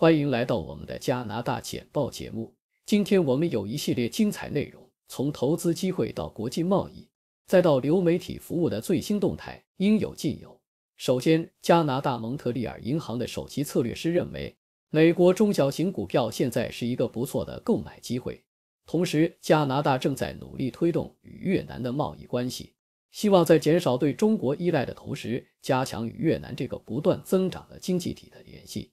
欢迎来到我们的加拿大简报节目。今天我们有一系列精彩内容，从投资机会到国际贸易，再到流媒体服务的最新动态，应有尽有。首先，加拿大蒙特利尔银行的首席策略师认为，美国中小型股票现在是一个不错的购买机会。同时，加拿大正在努力推动与越南的贸易关系，希望在减少对中国依赖的同时，加强与越南这个不断增长的经济体的联系。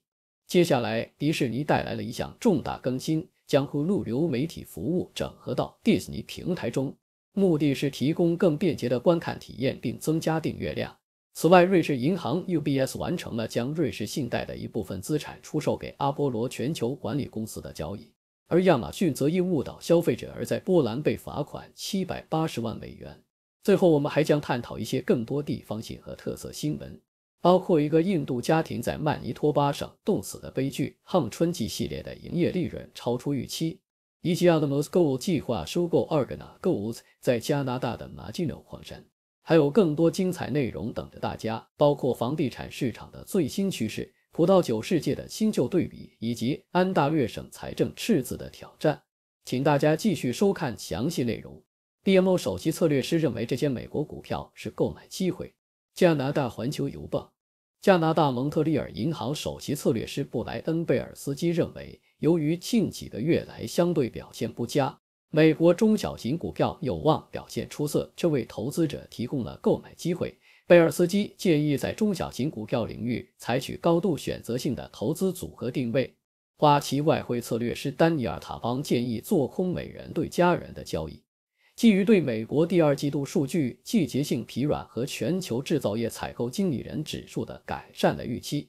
接下来，迪士尼带来了一项重大更新，将 h u 流媒体服务整合到迪士尼平台中，目的是提供更便捷的观看体验并增加订阅量。此外，瑞士银行 UBS 完成了将瑞士信贷的一部分资产出售给阿波罗全球管理公司的交易，而亚马逊则因误导消费者而在波兰被罚款七百八十万美元。最后，我们还将探讨一些更多地方性和特色新闻。包括一个印度家庭在曼尼托巴省冻死的悲剧，康春季系列的营业利润超出预期，以及阿德姆斯购物计划收购 Argonaut Golds 在加拿大的马金纽矿山，还有更多精彩内容等着大家，包括房地产市场的最新趋势、葡萄酒世界的新旧对比，以及安大略省财政赤字的挑战。请大家继续收看详细内容。BMO 首席策略师认为这些美国股票是购买机会。加拿大环球邮报。加拿大蒙特利尔银行首席策略师布莱恩·贝尔斯基认为，由于近几个月来相对表现不佳，美国中小型股票有望表现出色，这为投资者提供了购买机会。贝尔斯基建议在中小型股票领域采取高度选择性的投资组合定位。花旗外汇策略师丹尼尔·塔邦建议做空美元对加元的交易。基于对美国第二季度数据季节性疲软和全球制造业采购经理人指数的改善的预期，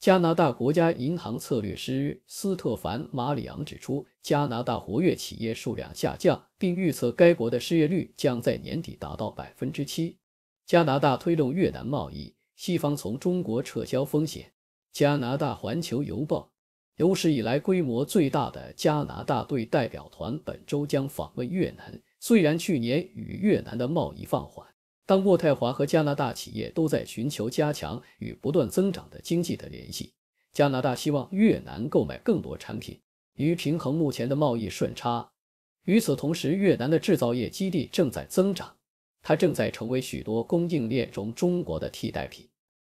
加拿大国家银行策略师斯特凡·马里昂指出，加拿大活跃企业数量下降，并预测该国的失业率将在年底达到百分之七。加拿大推动越南贸易，西方从中国撤销风险。加拿大环球邮报：有史以来规模最大的加拿大队代表团本周将访问越南。虽然去年与越南的贸易放缓，但渥太华和加拿大企业都在寻求加强与不断增长的经济的联系。加拿大希望越南购买更多产品，以平衡目前的贸易顺差。与此同时，越南的制造业基地正在增长，它正在成为许多供应链中中国的替代品。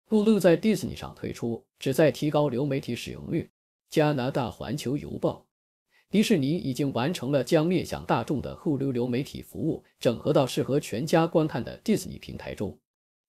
h u 在 Disney 上推出，旨在提高流媒体使用率。加拿大环球邮报。迪士尼已经完成了将面向大众的 Hulu 流媒体服务整合到适合全家观看的 Disney 平台中。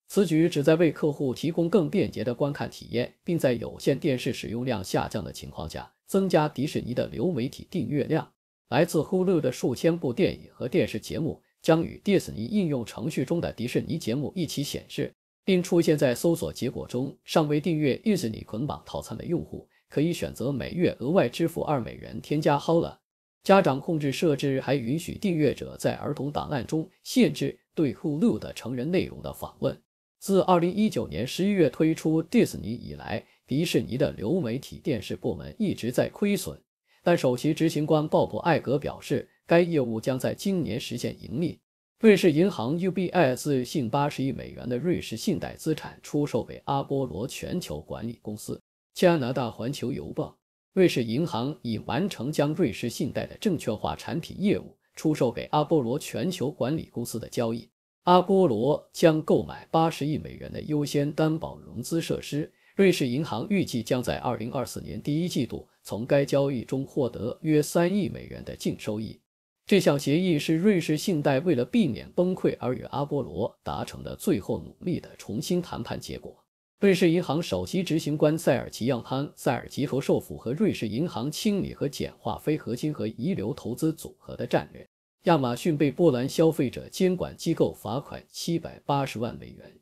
此举旨在为客户提供更便捷的观看体验，并在有线电视使用量下降的情况下增加迪士尼的流媒体订阅量。来自 Hulu 的数千部电影和电视节目将与 Disney 应用程序中的迪士尼节目一起显示，并出现在搜索结果中。尚未订阅迪士尼捆绑套餐的用户。可以选择每月额外支付二美元添加 h o l a 家长控制设置还允许订阅者在儿童档案中限制对 Hulu 的成人内容的访问。自二零一九年十一月推出 Disney 以来，迪士尼的流媒体电视部门一直在亏损。但首席执行官鲍勃·艾格表示，该业务将在今年实现盈利。瑞士银行 UBS 信八十亿美元的瑞士信贷资产出售给阿波罗全球管理公司。加拿大《环球邮报》：瑞士银行已完成将瑞士信贷的证券化产品业务出售给阿波罗全球管理公司的交易。阿波罗将购买八十亿美元的优先担保融资设施。瑞士银行预计将在二零二四年第一季度从该交易中获得约三亿美元的净收益。这项协议是瑞士信贷为了避免崩溃而与阿波罗达成的最后努力的重新谈判结果。瑞士银行首席执行官塞尔吉扬潘塞尔吉佛受符合瑞士银行清理和简化非核心和遗留投资组合的战略。亚马逊被波兰消费者监管机构罚款七百八十万美元。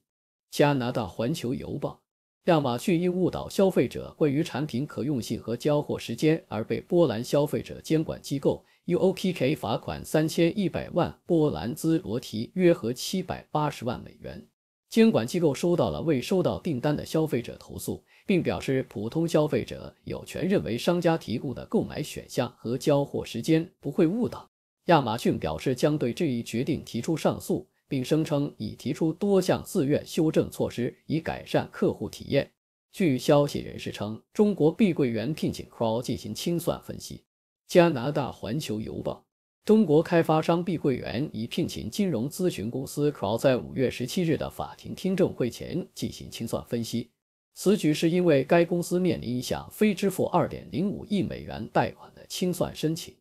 加拿大环球邮报：亚马逊因误导消费者关于产品可用性和交货时间而被波兰消费者监管机构 UOPK 罚款三千一百万波兰兹罗提，约合七百八十万美元。监管机构收到了未收到订单的消费者投诉，并表示普通消费者有权认为商家提供的购买选项和交货时间不会误导。亚马逊表示将对这一决定提出上诉，并声称已提出多项自愿修正措施以改善客户体验。据消息人士称，中国碧桂园聘请 Crow 进行清算分析。加拿大环球邮报。中国开发商碧桂园已聘请金融咨询公司 Crow 在五月十七日的法庭听证会前进行清算分析。此举是因为该公司面临一项非支付二点零五亿美元贷款的清算申请。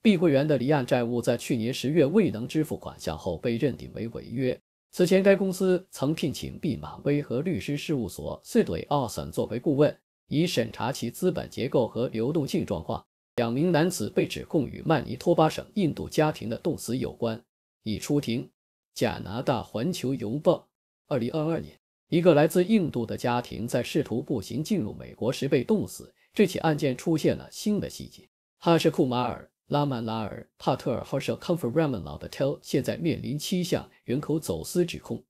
碧桂园的离岸债务在去年十月未能支付款项后被认定为违约。此前，该公司曾聘请毕马威和律师事务所 Sidley Austin 作为顾问，以审查其资本结构和流动性状况。两名男子被指控与曼尼托巴省印度家庭的冻死有关，已出庭。加拿大环球邮报，二零二二年，一个来自印度的家庭在试图步行进入美国时被冻死。这起案件出现了新的细节。哈什库马尔·拉曼拉尔·帕特尔号什· k a m f r a 老的 Tell 现在面临七项人口走私指控。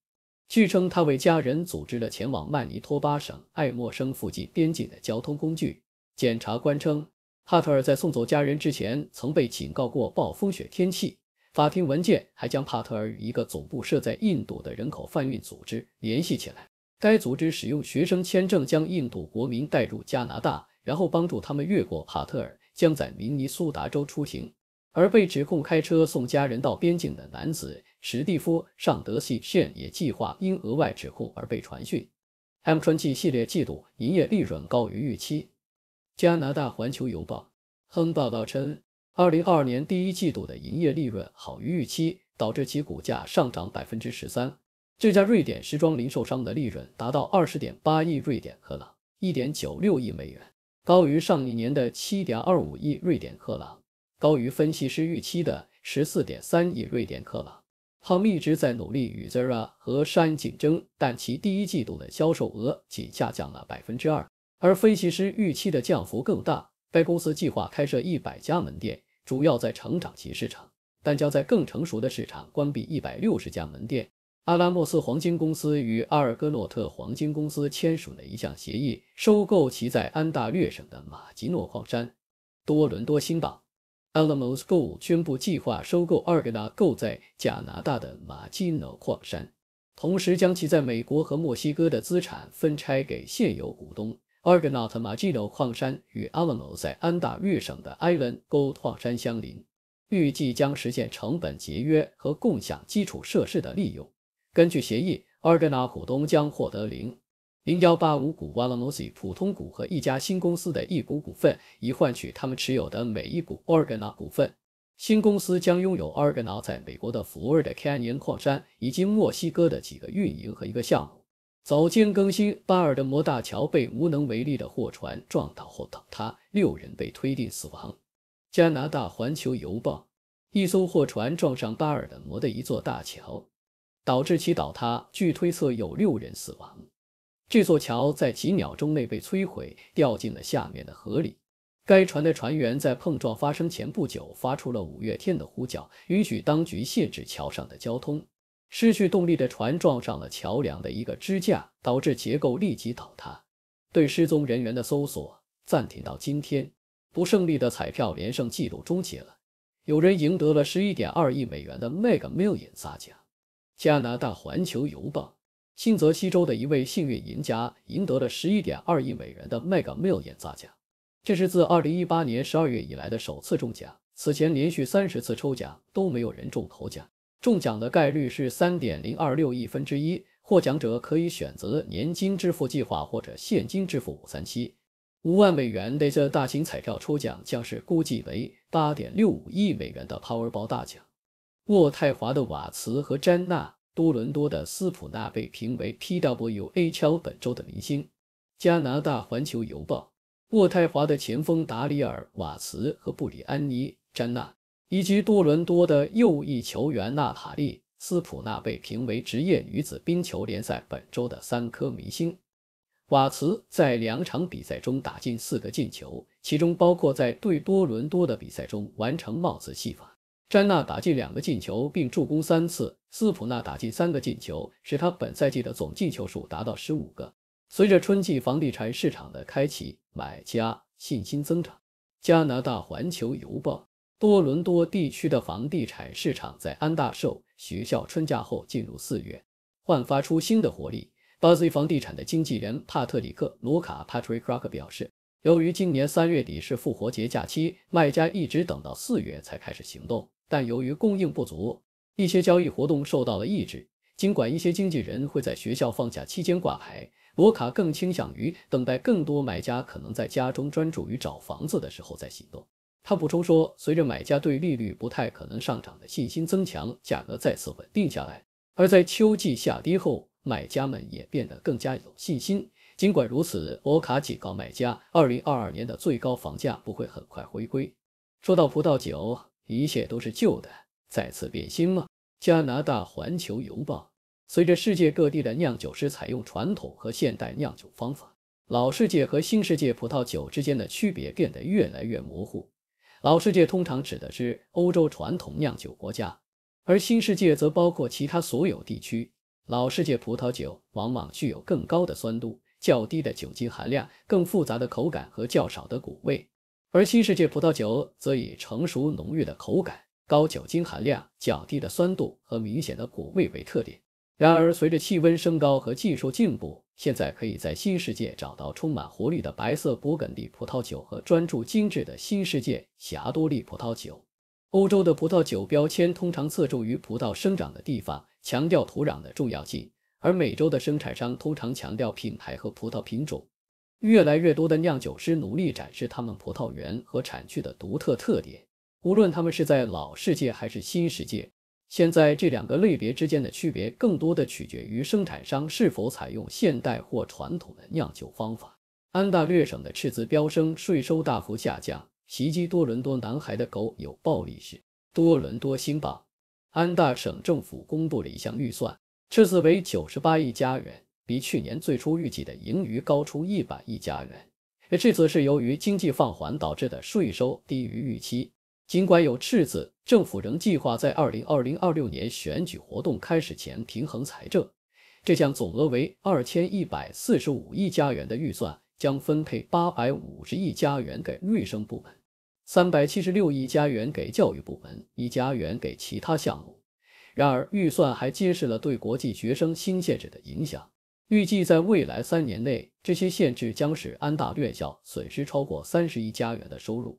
据称，他为家人组织了前往曼尼托巴省艾默生附近边境的交通工具。检察官称。帕特尔在送走家人之前，曾被警告过暴风雪天气。法庭文件还将帕特尔与一个总部设在印度的人口贩运组织联系起来。该组织使用学生签证将印度国民带入加拿大，然后帮助他们越过帕特尔，将在明尼苏达州出庭。而被指控开车送家人到边境的男子史蒂夫·尚德西逊也计划因额外指控而被传讯。M 传季系列季度营业利润高于预期。加拿大《环球邮报》亨报道称，2022年第一季度的营业利润好于预期，导致其股价上涨13%。这家瑞典时装零售商的利润达到20.8亿瑞典克朗 （1.96 亿美元），高于上一年的7.25亿瑞典克朗，高于分析师预期的14.3亿瑞典克朗。他们一直在努力与 Zara 和山竞争，但其第一季度的销售额仅下降了2%。而分析师预期的降幅更大。该公司计划开设一百家门店，主要在成长级市场，但将在更成熟的市场关闭一百六十家门店。阿拉莫斯黄金公司与阿尔戈诺特黄金公司签署了一项协议，收购其在安大略省的马吉诺矿山。多伦多星 l a m o s Gold 宣布计划收购 a 尔 o 诺特在加拿大的马吉诺矿山，同时将其在美国和墨西哥的资产分拆给现有股东。Argonaut m a g i n o 矿山与 a l a m o 在安大略省的 i l a n g o 矿山相邻，预计将实现成本节约和共享基础设施的利用。根据协议，Argonaut 股东将获得零零幺八五股 Valamos 普通股和一家新公司的一股股份，以换取他们持有的每一股 Argonaut 股份。新公司将拥有 Argonaut 在美国的 Florida Canyon 矿山以及墨西哥的几个运营和一个项目。早间更新：巴尔的摩大桥被无能为力的货船撞倒后倒塌，六人被推定死亡。加拿大《环球邮报》：一艘货船撞上巴尔的摩的一座大桥，导致其倒塌。据推测有六人死亡。这座桥在几秒钟内被摧毁，掉进了下面的河里。该船的船员在碰撞发生前不久发出了五月天的呼叫，允许当局限制桥上的交通。失去动力的船撞上了桥梁的一个支架，导致结构立即倒塌。对失踪人员的搜索暂停到今天。不胜利的彩票连胜纪录终结了，有人赢得了十一点二亿美元的 Mega m i l l i o n 大奖。加拿大环球邮报，新泽西州的一位幸运赢家赢得了十一点二亿美元的 Mega m i l l i o n 大奖，这是自二零一八年十二月以来的首次中奖。此前连续三十次抽奖都没有人中头奖。中奖的概率是三点零二六亿分之一。获奖者可以选择年金支付计划或者现金支付五三七。五万美元的这大型彩票抽奖将是估计为八点六五亿美元的 Powerball 大奖。渥太华的瓦茨和詹娜，多伦多的斯普纳被评为 PWAA 本周的明星。加拿大环球邮报：渥太华的前锋达里尔·瓦茨和布里安妮·詹娜。以及多伦多的右翼球员娜塔莉·斯普纳被评为职业女子冰球联赛本周的三颗明星。瓦茨在两场比赛中打进四个进球，其中包括在对多伦多的比赛中完成帽子戏法。詹娜打进两个进球并助攻三次，斯普纳打进三个进球，使他本赛季的总进球数达到十五个。随着春季房地产市场的开启，买家信心增长。加拿大环球邮报。多伦多地区的房地产市场在安大寿学校春假后进入四月，焕发出新的活力。巴西房地产的经纪人帕特里克·卢卡 （Patrick Rock） 表示，由于今年三月底是复活节假期，卖家一直等到四月才开始行动。但由于供应不足，一些交易活动受到了抑制。尽管一些经纪人会在学校放假期间挂牌，罗卡更倾向于等待更多买家可能在家中专注于找房子的时候再行动。他补充说，随着买家对利率不太可能上涨的信心增强，价格再次稳定下来。而在秋季下跌后，买家们也变得更加有信心。尽管如此，博卡警告买家，2022年的最高房价不会很快回归。说到葡萄酒，一切都是旧的，再次变新吗？加拿大环球邮报。随着世界各地的酿酒师采用传统和现代酿酒方法，老世界和新世界葡萄酒之间的区别变得越来越模糊。老世界通常指的是欧洲传统酿酒国家，而新世界则包括其他所有地区。老世界葡萄酒往往具有更高的酸度、较低的酒精含量、更复杂的口感和较少的果味，而新世界葡萄酒则以成熟浓郁的口感、高酒精含量、较低的酸度和明显的果味为特点。然而，随着气温升高和技术进步，现在可以在新世界找到充满活力的白色勃艮第葡萄酒和专注精致的新世界霞多丽葡萄酒。欧洲的葡萄酒标签通常侧重于葡萄生长的地方，强调土壤的重要性，而美洲的生产商通常强调品牌和葡萄品种。越来越多的酿酒师努力展示他们葡萄园和产区的独特特点，无论他们是在老世界还是新世界。现在这两个类别之间的区别更多的取决于生产商是否采用现代或传统的酿酒方法。安大略省的赤字飙升，税收大幅下降。袭击多伦多男孩的狗有暴力史。多伦多星榜，安大省政府公布了一项预算，赤字为九十八亿加元，比去年最初预计的盈余高出一百亿加元。这次是由于经济放缓导致的税收低于预期。尽管有赤字。政府仍计划在202026年选举活动开始前平衡财政。这项总额为2145亿加元的预算将分配850亿加元给卫生部门，376亿加元给教育部门，1加元给其他项目。然而，预算还揭示了对国际学生新限制的影响。预计在未来三年内，这些限制将使安大略校损失超过30亿加元的收入。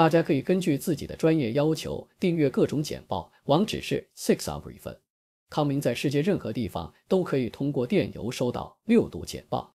大家可以根据自己的专业要求订阅各种简报，网址是 sixhour 一份。康明在世界任何地方都可以通过电邮收到六度简报。